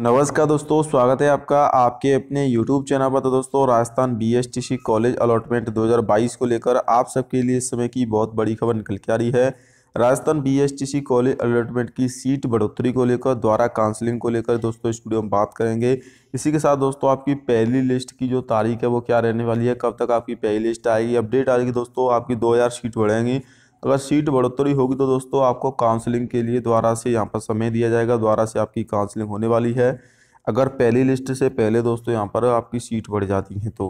नमस्कार दोस्तों स्वागत है आपका आपके अपने यूट्यूब चैनल पर तो दोस्तों राजस्थान बी कॉलेज अलॉटमेंट 2022 को लेकर आप सबके लिए इस समय की बहुत बड़ी खबर निकल के आ रही है राजस्थान बी कॉलेज अलॉटमेंट की सीट बढ़ोतरी को लेकर द्वारा काउंसलिंग को लेकर दोस्तों स्टूडियो में बात करेंगे इसी के साथ दोस्तों आपकी पहली लिस्ट की जो तारीख है वो क्या रहने वाली है कब तक आपकी पहली लिस्ट आएगी अपडेट आएगी दोस्तों आपकी दो हज़ार सीट बढ़ेंगी अगर सीट बढ़ोतरी होगी तो दोस्तों आपको काउंसलिंग के लिए द्वारा से यहाँ पर समय दिया जाएगा द्वारा से आपकी काउंसलिंग होने वाली है अगर पहली लिस्ट से पहले दोस्तों यहाँ पर आपकी सीट बढ़ जाती हैं तो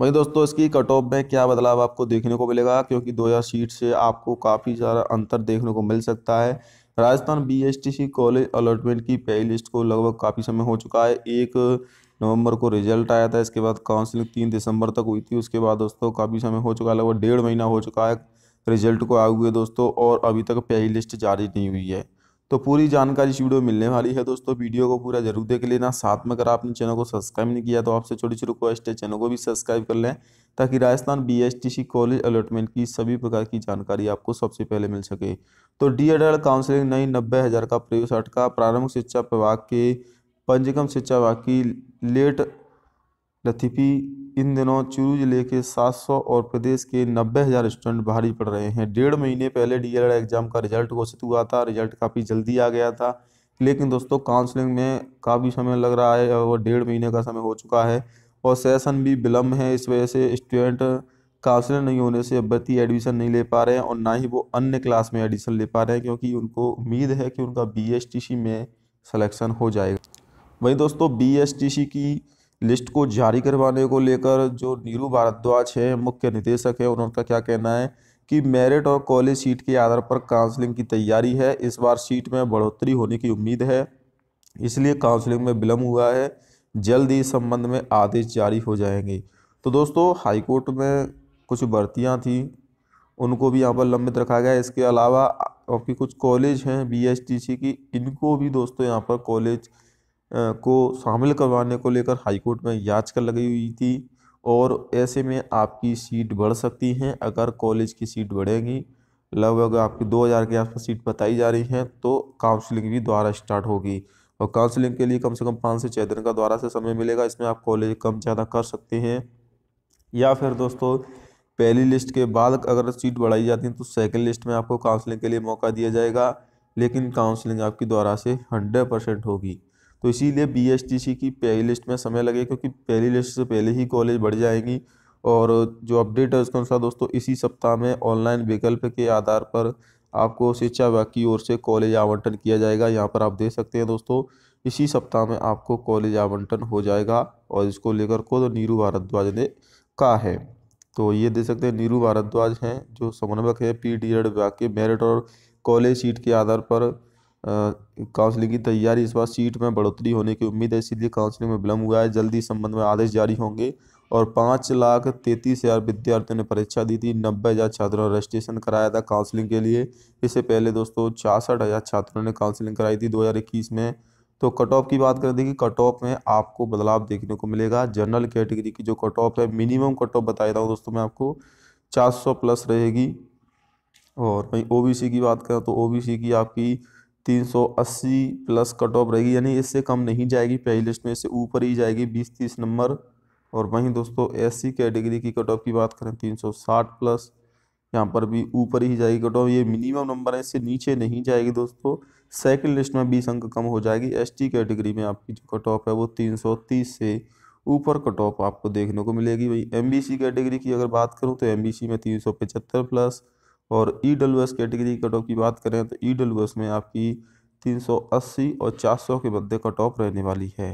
वही दोस्तों इसकी कट ऑफ में क्या बदलाव आपको देखने को मिलेगा क्योंकि दो हज़ार सीट से आपको काफ़ी सारा अंतर देखने को मिल सकता है राजस्थान बीएसटीसी कॉलेज अलॉटमेंट की पहली लिस्ट को लगभग काफ़ी समय हो चुका है एक नवंबर को रिजल्ट आया था इसके बाद काउंसलिंग तीन दिसंबर तक हुई थी उसके बाद दोस्तों काफ़ी समय हो चुका है लगभग डेढ़ महीना हो चुका है रिजल्ट को आए हुए दोस्तों और अभी तक पहली लिस्ट जारी नहीं हुई है तो पूरी जानकारी इस वीडियो मिलने वाली है दोस्तों वीडियो को पूरा जरूर देख लेना साथ में अगर आपने चैनल को सब्सक्राइब नहीं किया तो आपसे छोटी छोटी रिक्वेस्ट है चैनल को भी सब्सक्राइब कर लें ताकि राजस्थान बीएसटीसी कॉलेज अलॉटमेंट की सभी प्रकार की जानकारी आपको सबसे पहले मिल सके तो डी काउंसलिंग नई नब्बे हज़ार का प्रयोग अटका प्रारंभिक शिक्षा विभाग के पंचकम शिक्षा विभाग की लेट लतीफ़ी इन दिनों चूरू जिले के 700 और प्रदेश के नब्बे हज़ार स्टूडेंट बाहरी पढ़ रहे हैं डेढ़ महीने पहले डी एग्ज़ाम का रिजल्ट घोषित हुआ था रिजल्ट काफ़ी जल्दी आ गया था लेकिन दोस्तों काउंसलिंग में काफ़ी समय लग रहा है और डेढ़ महीने का समय हो चुका है और सेशन भी विलम्ब है इस वजह से स्टूडेंट काउंसलिंग नहीं होने से अभ्यर्थी एडमिशन नहीं ले पा रहे हैं और ना ही वो अन्य क्लास में एडमिशन ले पा रहे हैं क्योंकि उनको उम्मीद है कि उनका बी में सलेक्शन हो जाएगा वहीं दोस्तों बी की लिस्ट को जारी करवाने को लेकर जो नीरू भारद्वाज हैं मुख्य निदेशक हैं उनका क्या कहना है कि मेरिट और कॉलेज सीट के आधार पर काउंसलिंग की तैयारी है इस बार सीट में बढ़ोतरी होने की उम्मीद है इसलिए काउंसलिंग में विलम्ब हुआ है जल्द ही इस संबंध में आदेश जारी हो जाएंगे तो दोस्तों हाईकोर्ट में कुछ भर्तियाँ थीं उनको भी यहाँ पर लंबित रखा गया इसके अलावा आपकी कुछ कॉलेज हैं बी की इनको भी दोस्तों यहाँ पर कॉलेज को शामिल करवाने को लेकर हाईकोर्ट में याचिका लगी हुई थी और ऐसे में आपकी सीट बढ़ सकती हैं अगर कॉलेज की सीट बढ़ेगी लगभग आपकी 2000 के आसपास सीट बताई जा रही हैं तो काउंसलिंग भी द्वारा स्टार्ट होगी और काउंसलिंग के लिए कम से कम पाँच से छः दिन का द्वारा से समय मिलेगा इसमें आप कॉलेज कम ज़्यादा कर सकते हैं या फिर दोस्तों पहली लिस्ट के बाद अगर सीट बढ़ाई जाती है तो सेकेंड लिस्ट में आपको काउंसलिंग के लिए मौका दिया जाएगा लेकिन काउंसलिंग आपकी द्वारा से हंड्रेड परसेंट होगी तो इसीलिए सी की पहली लिस्ट में समय लगे क्योंकि पहली लिस्ट से पहले ही कॉलेज बढ़ जाएगी और जो अपडेट है उसके अनुसार दोस्तों इसी सप्ताह में ऑनलाइन विकल्प के आधार पर आपको शिक्षा विभाग की ओर से कॉलेज आवंटन किया जाएगा यहाँ पर आप देख सकते हैं दोस्तों इसी सप्ताह में आपको कॉलेज आवंटन हो जाएगा और इसको लेकर खुद नीरू भारद्वाज ने कहा है तो ये देख सकते हैं नीरू भारद्वाज हैं जो समन्वयक है पी डी एड विभाग के मेरिट और कॉलेज सीट के आधार पर काउंसलिंग की तैयारी इस बार सीट में बढ़ोतरी होने की उम्मीद है इसीलिए काउंसलिंग में विलंब हुआ है जल्दी इस संबंध में आदेश जारी होंगे और पाँच लाख तैंतीस हज़ार विद्यार्थियों ने परीक्षा दी थी नब्बे हज़ार छात्रों ने रजिस्ट्रेशन कराया था काउंसलिंग के लिए इससे पहले दोस्तों छियासठ हज़ार छात्रों ने काउंसलिंग कराई थी इक्कीस में तो कट ऑफ की बात करें देखिए कट ऑफ में आपको बदलाव देखने को मिलेगा जनरल कैटेगरी की जो कट ऑफ है मिनिमम कट ऑफ बताया था दोस्तों मैं आपको सौ प्लस रहेगी और वहीं सी की बात करें तो सी की आपकी तीन सौ अस्सी प्लस कट ऑफ रहेगी यानी इससे कम नहीं जाएगी पहली लिस्ट में इससे ऊपर ही जाएगी बीस तीस नंबर और वहीं दोस्तों एस कैटेगरी की कट ऑफ की बात करें तीन सौ साठ प्लस यहाँ पर भी ऊपर ही जाएगी कट ऑफ ये मिनिमम नंबर है इससे नीचे नहीं जाएगी दोस्तों सेकंड लिस्ट में बीस अंक कम हो जाएगी टी कैटेगरी में आपकी जो कट ऑफ है वो तीन सौ तीस से ऊपर कट ऑफ आपको देखने को मिलेगी वही सी कैटेगरी की अगर बात करूँ तो सी में तीन सौ पचहत्तर प्लस और E W S category cut off की बात करें तो ई डब्ल्यू एस में आपकी 380 और 400 के मध्य कट ऑफ रहने वाली है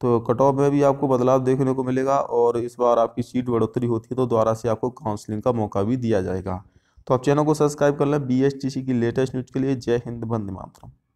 तो कट ऑफ में भी आपको बदलाव देखने को मिलेगा और इस बार आपकी सीट बढ़ोतरी होती है तो दोबारा से आपको काउंसलिंग का मौका भी दिया जाएगा तो आप चैनल को सब्सक्राइब कर लें बी की लेटेस्ट न्यूज़ के लिए जय हिंद बंद मातरम